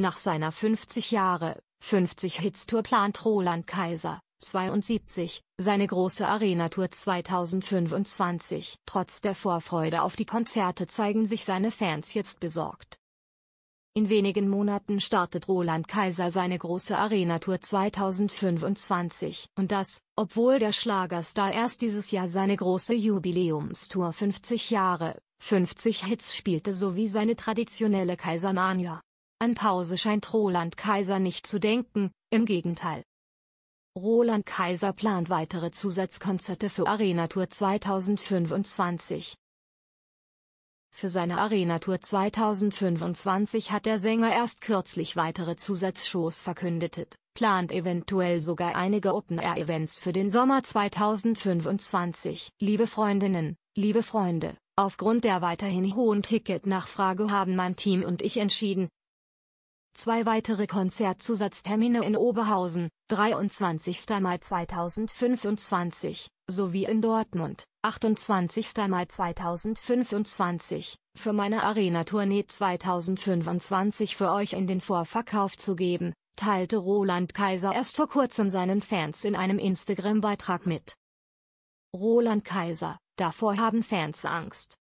Nach seiner 50 Jahre, 50 Hits-Tour plant Roland Kaiser, 72, seine große Arena-Tour 2025. Trotz der Vorfreude auf die Konzerte zeigen sich seine Fans jetzt besorgt. In wenigen Monaten startet Roland Kaiser seine große Arena-Tour 2025. Und das, obwohl der Schlagerstar erst dieses Jahr seine große Jubiläumstour 50 Jahre, 50 Hits spielte sowie seine traditionelle Kaisermania an Pause scheint Roland Kaiser nicht zu denken, im Gegenteil. Roland Kaiser plant weitere Zusatzkonzerte für Arena Tour 2025. Für seine Arena Tour 2025 hat der Sänger erst kürzlich weitere Zusatzshows verkündet, plant eventuell sogar einige Open-Air-Events für den Sommer 2025. Liebe Freundinnen, liebe Freunde, aufgrund der weiterhin hohen Ticketnachfrage haben mein Team und ich entschieden, Zwei weitere Konzertzusatztermine in Oberhausen, 23. Mai 2025, sowie in Dortmund, 28. Mai 2025, für meine Arena-Tournee 2025 für euch in den Vorverkauf zu geben, teilte Roland Kaiser erst vor kurzem seinen Fans in einem Instagram-Beitrag mit. Roland Kaiser, davor haben Fans Angst.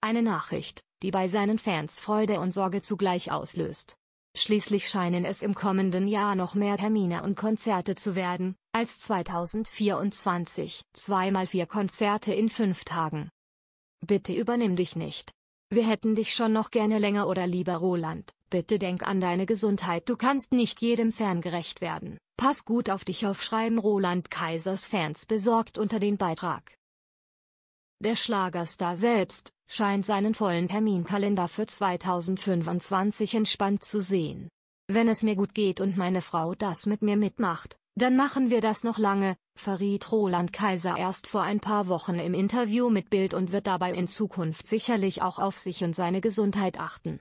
Eine Nachricht, die bei seinen Fans Freude und Sorge zugleich auslöst. Schließlich scheinen es im kommenden Jahr noch mehr Termine und Konzerte zu werden, als 2024, zweimal vier Konzerte in fünf Tagen. Bitte übernimm dich nicht. Wir hätten dich schon noch gerne länger oder lieber Roland, bitte denk an deine Gesundheit, du kannst nicht jedem Fan gerecht werden. Pass gut auf dich auf, schreiben Roland Kaisers Fans besorgt unter den Beitrag. Der Schlagerstar selbst, scheint seinen vollen Terminkalender für 2025 entspannt zu sehen. Wenn es mir gut geht und meine Frau das mit mir mitmacht, dann machen wir das noch lange, verriet Roland Kaiser erst vor ein paar Wochen im Interview mit Bild und wird dabei in Zukunft sicherlich auch auf sich und seine Gesundheit achten.